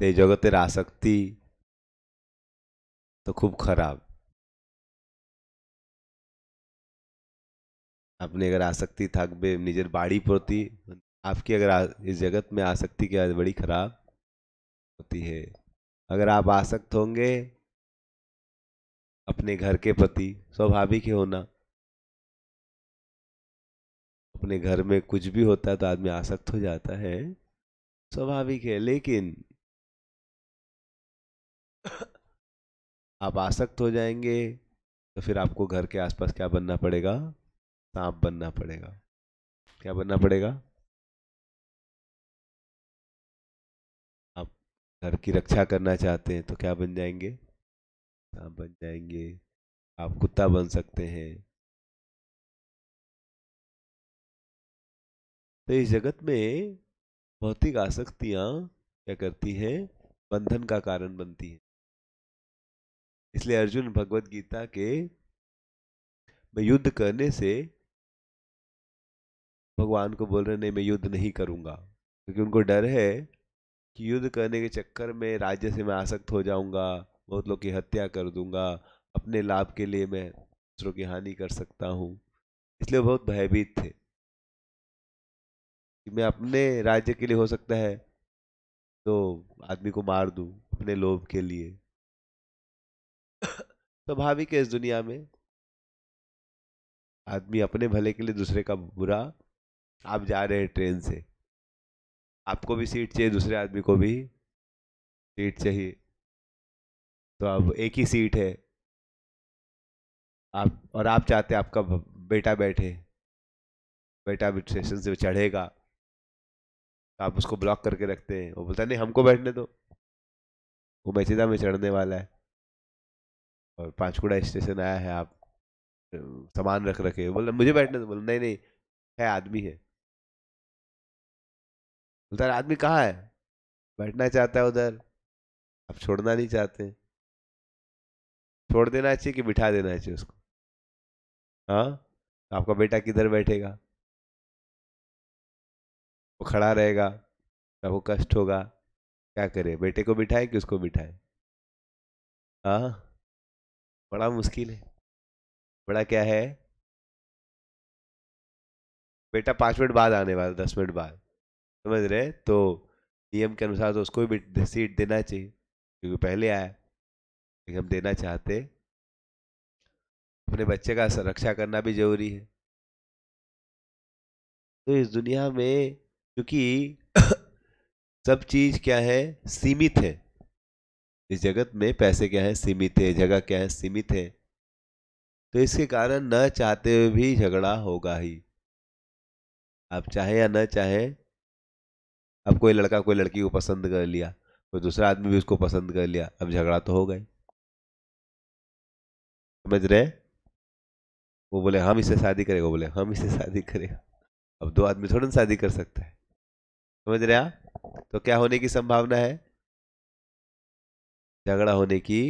ते जगतेर आसक्ती तो खूब खराब আপনি अगर आसक्ति থাকবে নিজের बाड़ी প্রতি आपकी अगर आ, इस जगत में आसक्ति की बड़ी खराब होती है अगर आप आसक्त होंगे अपने घर के प्रति स्वाभाविक ही होना अपने घर में कुछ भी होता है तो आदमी आसक्त हो जाता है स्वाभाविक है लेकिन आप आसक्त हो जाएंगे तो फिर आपको घर के आसपास क्या बनना पड़ेगा सांप बनना पड़ेगा क्या बनना पड़ेगा आप घर की रक्षा करना चाहते हैं तो क्या बन जाएंगे सांप बन जाएंगे आप कुत्ता बन सकते हैं तो इस जगत में भौतिक आसक्तियां क्या करती हैं बंधन का कारण बनती हैं इसलिए अर्जुन भगवत गीता के मैं युद्ध करने से भगवान को बोल रहे नहीं मैं युद्ध नहीं करूंगा क्योंकि उनको डर है कि युद्ध करने के चक्कर में राज्य से मैं आसक्त हो जाऊंगा बहुत लोग की हत्या कर दूंगा अपने लाभ के लिए मैं दूसरों की हानि कर सकता हूँ इसलिए बहुत भयभीत थे कि मैं अपने राज्य के लिए हो सकता है तो आदमी को मार दूं अपने लोभ के लिए स्वाभाविक तो है इस दुनिया में आदमी अपने भले के लिए दूसरे का बुरा आप जा रहे हैं ट्रेन से आपको भी सीट चाहिए दूसरे आदमी को भी सीट चाहिए तो अब एक ही सीट है आप और आप चाहते हैं आपका बेटा बैठे बेटा स्टेशन से चढ़ेगा आप उसको ब्लॉक करके रखते हैं वो बोलता है नहीं हमको बैठने दो वो मैचिदा में चढ़ने वाला है और पाँचकुड़ा स्टेशन आया है आप सामान रख रखे बोल मुझे बैठने दो बोला नहीं नहीं है आदमी है बोलता है आदमी कहाँ है बैठना चाहता है उधर आप छोड़ना नहीं चाहते छोड़ देना चाहिए कि बिठा देना चाहिए उसको हाँ आपका बेटा किधर बैठेगा वो खड़ा रहेगा वो कष्ट होगा क्या करे बेटे को बिठाए कि उसको बिठाए हाँ बड़ा मुश्किल है बड़ा क्या है बेटा पाँच मिनट बाद आने वाला दस मिनट बाद समझ रहे तो नियम के अनुसार तो उसको भी सीट देना चाहिए क्योंकि पहले आया लेकिन हम देना चाहते अपने बच्चे का रक्षा करना भी जरूरी है तो इस दुनिया में क्योंकि सब चीज़ क्या है सीमित है इस जगत में पैसे क्या है सीमित है जगह क्या है सीमित है तो इसके कारण न चाहते हुए भी झगड़ा होगा ही आप चाहे या न चाहे अब कोई लड़का कोई लड़की को पसंद कर लिया कोई तो दूसरा आदमी भी उसको पसंद कर लिया अब झगड़ा तो हो गए समझ रहे वो बोले हम इससे शादी करेगा बोले हम इससे शादी करेगा अब दो आदमी थोड़ा शादी कर सकता है समझ रहे आप तो क्या होने की संभावना है झगड़ा होने की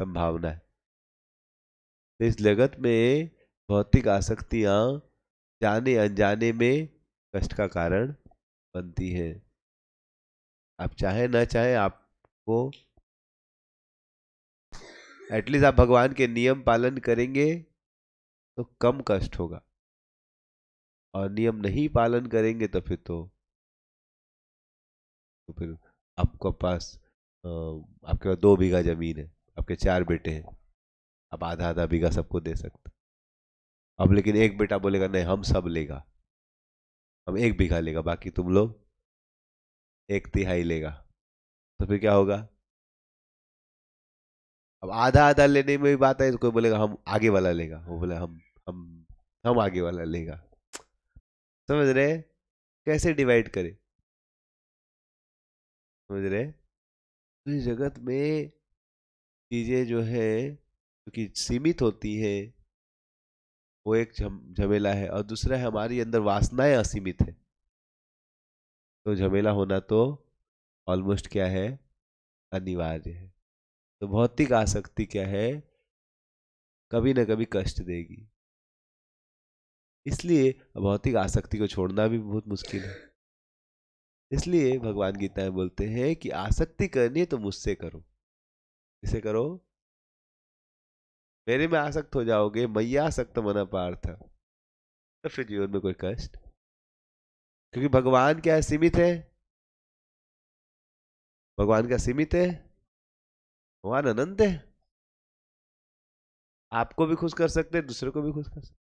संभावना है तो इस जगत में भौतिक आसक्तियां जाने अनजाने में कष्ट का कारण बनती है आप चाहे ना चाहे आपको एटलीस्ट आप भगवान के नियम पालन करेंगे तो कम कष्ट होगा और नियम नहीं पालन करेंगे तो फिर तो, तो फिर आपका पास आपके पास दो बीघा जमीन है आपके चार बेटे हैं आप आधा आधा बीघा सबको दे सकते अब लेकिन एक बेटा बोलेगा नहीं हम सब लेगा हम एक बीघा लेगा बाकी तुम लोग एक तिहाई लेगा तो फिर क्या होगा अब आधा आधा लेने में भी बात आई तो कोई बोलेगा हम आगे वाला लेगा वो बोले हम हम हम आगे वाला लेगा समझ रहे कैसे डिवाइड करें समझ रहे तो जगत में चीज़ें जो है क्योंकि तो सीमित होती है वो एक झमेला है और दूसरा है हमारी अंदर वासनाएं असीमित है तो झमेला होना तो ऑलमोस्ट क्या है अनिवार्य है तो भौतिक आसक्ति क्या है कभी ना कभी कष्ट देगी इसलिए भौतिक आसक्ति को छोड़ना भी बहुत मुश्किल है इसलिए भगवान गीता में बोलते हैं कि आसक्ति करनी है तो मुझसे करो इसे करो मेरे में आसक्त हो जाओगे मैया आसक्त मना पार था तो फिर जीवन में कोई कष्ट क्योंकि भगवान क्या है सीमित है भगवान क्या सीमित है भगवान अनंत है आपको भी खुश कर सकते हैं दूसरे को भी खुश कर सकते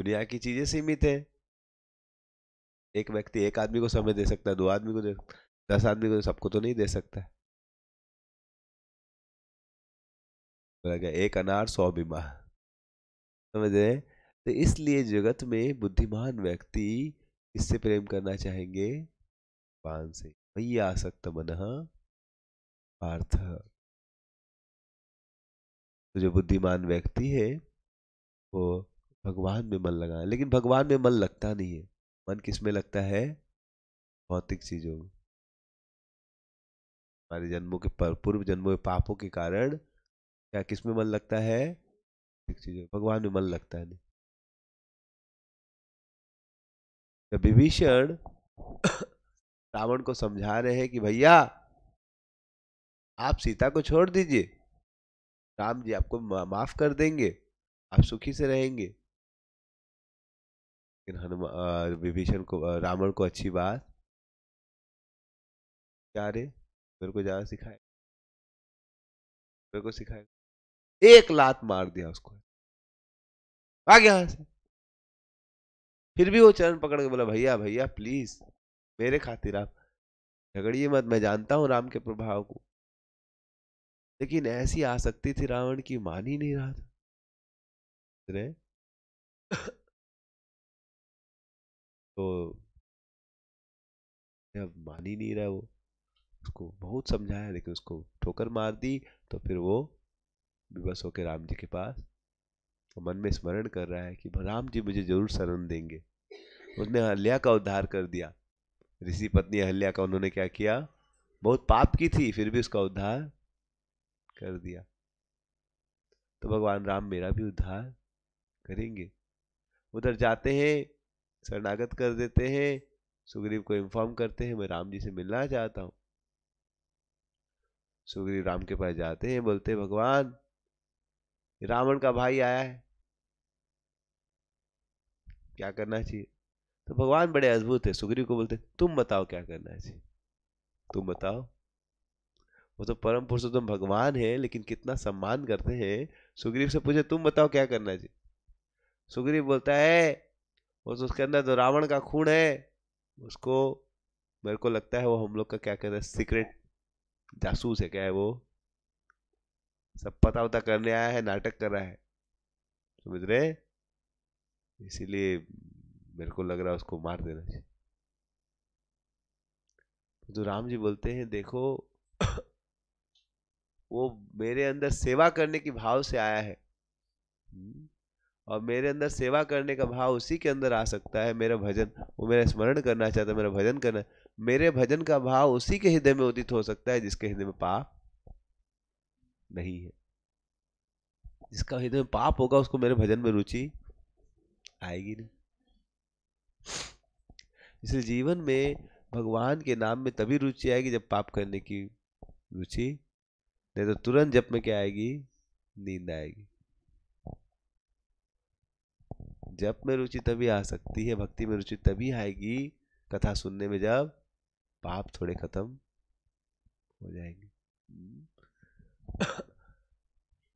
दुनिया की चीजें सीमित है एक व्यक्ति एक आदमी को समय दे सकता है दो आदमी को दे सकता दस आदमी को सबको तो नहीं दे सकता एक अनार सौ बीमा समझ रहे तो इसलिए जगत में बुद्धिमान व्यक्ति किससे प्रेम करना चाहेंगे पान से वही आसक्त मन पार्थ तो जो बुद्धिमान व्यक्ति है वो भगवान में मन लगाएं लेकिन भगवान में मन लगता नहीं है मन किस में लगता है भौतिक चीजों में हमारे जन्मों के पूर्व जन्मों के पापों के कारण क्या किस में मन लगता है भौतिक चीजों भगवान में मन लगता है नहीं विभीषण रावण को समझा रहे हैं कि भैया आप सीता को छोड़ दीजिए राम जी आपको माफ कर देंगे आप सुखी से रहेंगे लेकिन हनुमान विभीषण को रावण को अच्छी बात क्या रे मेरे को ज़्यादा सिखाए मेरे को सिखाए एक लात मार दिया उसको आ गया यहां से फिर भी वो चरण पकड़ के बोला भैया भैया प्लीज मेरे खातिर आप झगड़िए मत मैं जानता हूं राम के प्रभाव को लेकिन ऐसी आसक्ति थी रावण की मान ही नहीं रहा था तो अब मान ही नहीं रहा वो उसको बहुत समझाया लेकिन उसको ठोकर मार दी तो फिर वो विवश होकर राम जी के पास तो मन में स्मरण कर रहा है कि राम जी मुझे जरूर शरण देंगे उसने अहल्या का उद्धार कर दिया ऋषि पत्नी अहल्या का उन्होंने क्या किया बहुत पाप की थी फिर भी उसका उद्धार कर दिया तो भगवान राम मेरा भी उद्धार करेंगे उधर जाते हैं शरणागत कर देते हैं सुग्रीव को इन्फॉर्म करते हैं मैं राम जी से मिलना चाहता हूँ सुग्रीव राम के पास जाते हैं बोलते भगवान रावण का भाई आया है क्या करना चाहिए तो भगवान बड़े अद्भुत है सुग्रीव को बोलते तुम बताओ क्या करना चाहिए तुम बताओ वो तो परम पुरुषोत्तम भगवान है लेकिन कितना सम्मान करते हैं सुग्रीव से पूछे तुम बताओ क्या करना चाहिए सुग्रीव बोलता है तो उसके अंदर जो रावण का खून है उसको मेरे को लगता है वो हम लोग का क्या कहते हैं सीक्रेट जासूस है क्या है वो सब पता वता करने आया है नाटक कर रहा है समझ रहे इसीलिए मेरे को लग रहा है उसको मार देना चाहिए तो राम जी बोलते हैं देखो वो मेरे अंदर सेवा करने की भाव से आया है हम्म, और मेरे अंदर सेवा करने का भाव उसी के अंदर आ सकता है मेरा भजन वो मेरा स्मरण करना चाहता है मेरा भजन करना मेरे भजन का भाव उसी के हृदय में उदित हो सकता है जिसके हृदय में पाप नहीं है जिसका हृदय में पाप होगा उसको मेरे भजन में रुचि आएगी नहीं इसलिए जीवन में भगवान के नाम में तभी रुचि आएगी जब पाप करने की रुचि नहीं तो तुरंत जब में क्या आएगी नींद आएगी जप में रुचि तभी आ सकती है भक्ति में रुचि तभी आएगी कथा सुनने में जब पाप थोड़े खत्म हो जाएंगे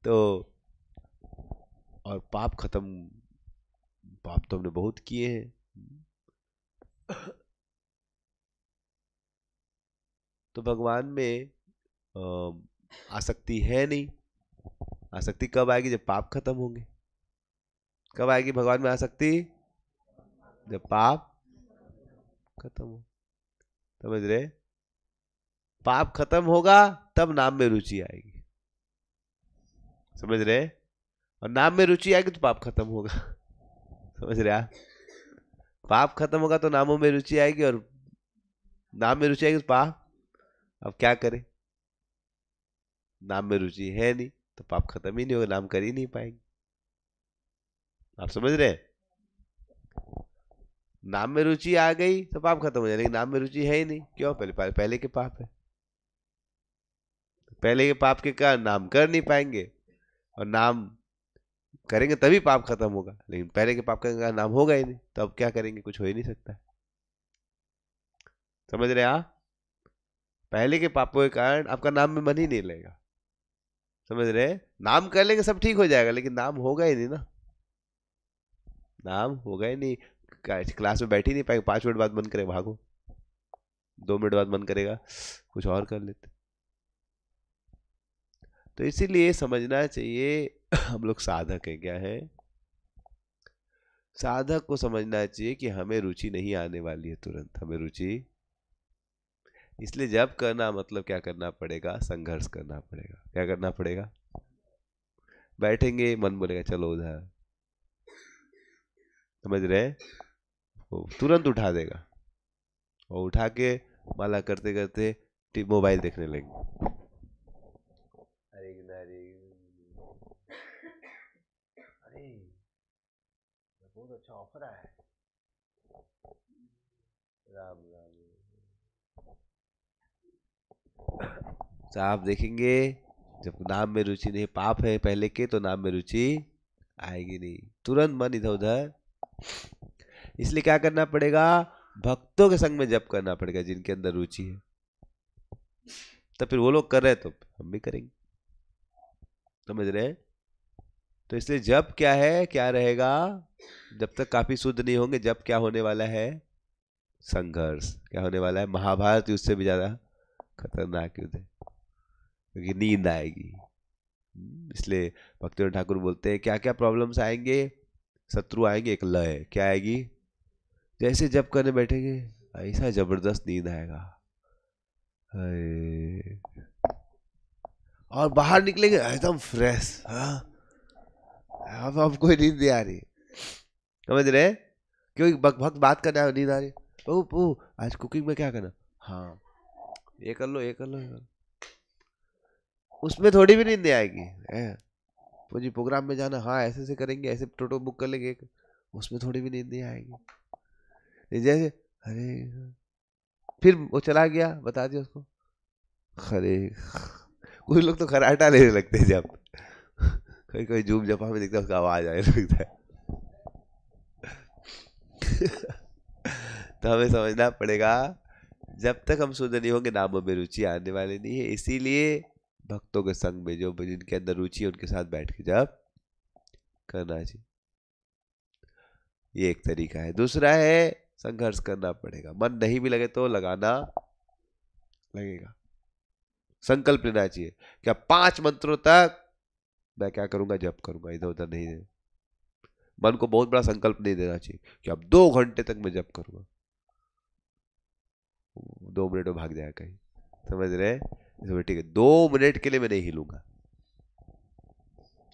तो और पाप खत्म पाप तो हमने बहुत किए हैं तो भगवान में आसक्ति है नहीं आसक्ति कब आएगी जब पाप खत्म होंगे कब आएगी भगवान में आ सकती जब पाप खत्म हो समझ रहे पाप खत्म होगा तब नाम में रुचि आएगी समझ रहे और नाम में रुचि आएगी तो पाप खत्म होगा समझ रहे आप पाप खत्म होगा तो नामों में रुचि आएगी और नाम में रुचि आएगी तो पाप अब क्या करें नाम में रुचि है नहीं तो पाप खत्म ही नहीं होगा नाम कर ही नहीं पाएंगे आप समझ रहे हैं नाम में रुचि आ गई तो पाप खत्म हो जाएगा नाम में रुचि है ही नहीं क्यों पहले पहले के पाप है पहले के पाप के कारण नाम कर नहीं पाएंगे और नाम करेंगे तभी पाप खत्म होगा लेकिन पहले के पाप का नाम होगा ही नहीं तो अब क्या करेंगे कुछ हो ही नहीं सकता समझ रहे आप पहले के पापों के कारण आपका नाम में मन ही नहीं लेगा समझ रहे नाम कर लेंगे सब ठीक हो जाएगा लेकिन नाम होगा ही नहीं ना नाम हो गए नहीं क्लास में बैठ ही नहीं पाएंगे पाँच मिनट बाद मन करेगा भागो दो मिनट बाद मन करेगा कुछ और कर लेते तो इसीलिए समझना चाहिए हम लोग साधक हैं क्या है साधक को समझना चाहिए कि हमें रुचि नहीं आने वाली है तुरंत हमें रुचि इसलिए जब करना मतलब क्या करना पड़ेगा संघर्ष करना पड़ेगा क्या करना पड़ेगा बैठेंगे मन बोलेगा चलो उधर समझ रहे हैं वो तुरंत उठा देगा और उठा के माला करते करते मोबाइल देखने लगेंगे अरे अरे बहुत अच्छा ऑफर आया है राम राम तो देखेंगे जब नाम में रुचि नहीं पाप है पहले के तो नाम में रुचि आएगी नहीं तुरंत मन इधर उधर इसलिए क्या करना पड़ेगा भक्तों के संग में जप करना पड़ेगा जिनके अंदर रुचि है तो फिर वो लोग कर रहे हैं तो हम भी करेंगे समझ रहे हैं तो इसलिए जब क्या है क्या रहेगा जब तक काफी शुद्ध नहीं होंगे जब क्या होने वाला है संघर्ष क्या होने वाला है महाभारत युद्ध से भी ज्यादा खतरनाक युद्ध है क्योंकि नींद आएगी हम्म, इसलिए भक्तिवर ठाकुर बोलते हैं क्या क्या प्रॉब्लम्स आएंगे शत्रु आएंगे एक लय क्या आएगी जैसे जब करने बैठेंगे ऐसा जबरदस्त नींद आएगा और बाहर निकलेंगे एकदम फ्रेश हाँ अब अब कोई नींद नहीं आ रही समझ रहे क्यों भक्त भक्त बात करना है नींद आ रही ओ पो आज कुकिंग में क्या करना हाँ ये कर लो ये कर लो ये कर लो उसमें थोड़ी भी नींद आएगी जी प्रोग्राम में जाना हाँ ऐसे ऐसे करेंगे ऐसे टोटो बुक कर लेंगे उसमें थोड़ी भी नींद नहीं आएगी जैसे अरे फिर वो चला गया बता दिया उसको अरे कुछ लोग तो खराटा लेने लगते हैं जब कहीं कहीं जूम जपा में देखता है उसका आवाज आने लगता है तो हमें समझना पड़ेगा जब तक हम शुद्ध नहीं होंगे नामों में रुचि आने वाली नहीं है इसीलिए भक्तों के संग में जो जिनके अंदर रुचि है उनके साथ बैठ के जाप करना चाहिए ये एक तरीका है दूसरा है संघर्ष करना पड़ेगा मन नहीं भी लगे तो लगाना लगेगा संकल्प लेना चाहिए क्या पांच मंत्रों तक मैं क्या करूंगा जब करूंगा इधर उधर नहीं दे मन को बहुत बड़ा संकल्प नहीं देना चाहिए कि अब दो घंटे तक मैं जब करूंगा दो मिनट में भाग जाएगा कहीं समझ रहे इसमें ठीक है दो मिनट के लिए मैं नहीं हिलूंगा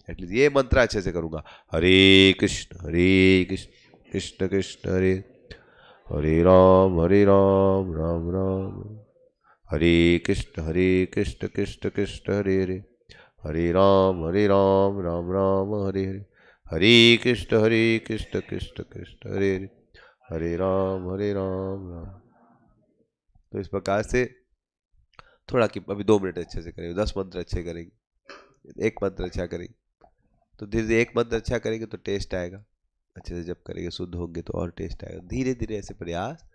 एटलीस्ट ये मंत्र अच्छे से करूंगा हरे कृष्ण हरे कृष्ण कृष्ण कृष्ण हरे हरे राम हरे राम राम राम हरे कृष्ण हरे कृष्ण कृष्ण कृष्ण हरे हरे हरे राम हरे राम राम राम हरे हरे हरे कृष्ण हरे कृष्ण कृष्ण कृष्ण हरे हरे हरे राम हरे राम राम तो इस प्रकार से थोड़ा कि अभी दो मिनट अच्छे से करेंगे दस मंत्र अच्छे करेंगे एक मंत्र अच्छा करेंगे तो धीरे धीरे एक मंत्र अच्छा करेंगे तो टेस्ट आएगा अच्छे से जब करेंगे शुद्ध होंगे तो और टेस्ट आएगा धीरे धीरे ऐसे प्रयास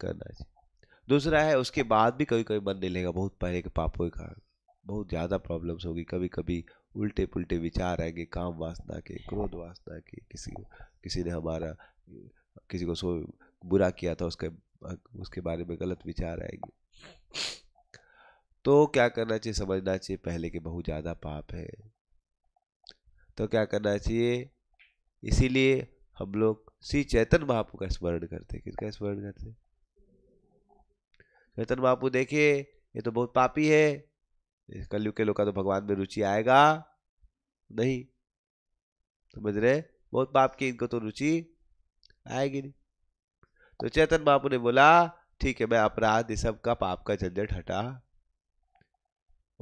करना चाहिए दूसरा है उसके बाद भी कभी कभी मन नहीं लेगा बहुत पहले के पापों के कारण बहुत ज़्यादा प्रॉब्लम्स होगी कभी कभी उल्टे पुल्टे विचार आएंगे काम वासना के क्रोध वासना के किसी किसी ने हमारा किसी को सो बुरा किया था उसके उसके बारे में गलत विचार आएंगे तो क्या करना चाहिए समझना चाहिए पहले के बहुत ज़्यादा पाप है तो क्या करना चाहिए इसीलिए हम लोग श्री चैतन महापू का स्मरण करते किसका स्मरण करते चैतन महापू देखिए ये तो बहुत पापी है कलयुग के लोग का तो भगवान में रुचि आएगा नहीं समझ रहे बहुत पाप की इनको तो रुचि आएगी नहीं तो चैतन बापू ने बोला ठीक है मैं अपराध इस सब का पाप का झंझट हटा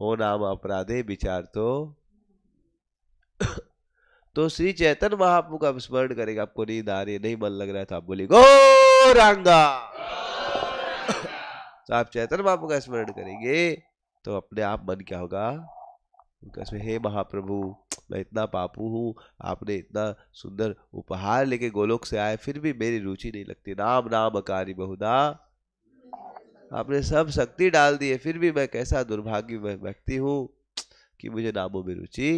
ओ नाम अपराधे विचार तो तो श्री चैतन महाप्रभु का स्मरण करेगा आपको नींद आ रही नहीं मन लग रहा है तो आप बोली रंगा तो आप चैतन महाप्रभु का स्मरण करेंगे तो अपने आप मन क्या होगा उनका हे महाप्रभु मैं इतना पापू हूँ आपने इतना सुंदर उपहार लेके गोलोक से आए फिर भी मेरी रुचि नहीं लगती नाम नाम अकारी बहुदा आपने सब शक्ति डाल दी है फिर भी मैं कैसा दुर्भाग्य व्यक्ति हूँ कि मुझे नामों में रुचि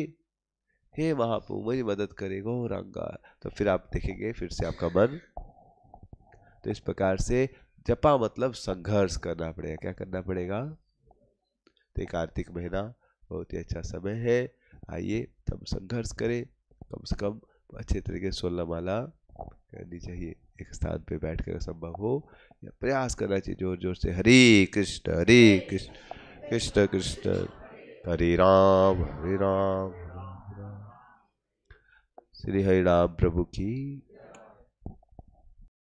हे महाप्रभु मेरी मदद करेगा रंगा तो फिर आप देखेंगे फिर से आपका मन तो इस प्रकार से जपा मतलब संघर्ष करना पड़ेगा क्या करना पड़ेगा तो एक कार्तिक महीना बहुत ही अच्छा समय है आइए हम संघर्ष करें कम से कम अच्छे तरीके से सोलह माला करनी चाहिए एक स्थान पे बैठ कर संभव हो या प्रयास करना चाहिए जोर जोर से हरे कृष्ण हरे कृष्ण कृष्ण कृष्ण हरे राम हरे राम श्री राम प्रभु की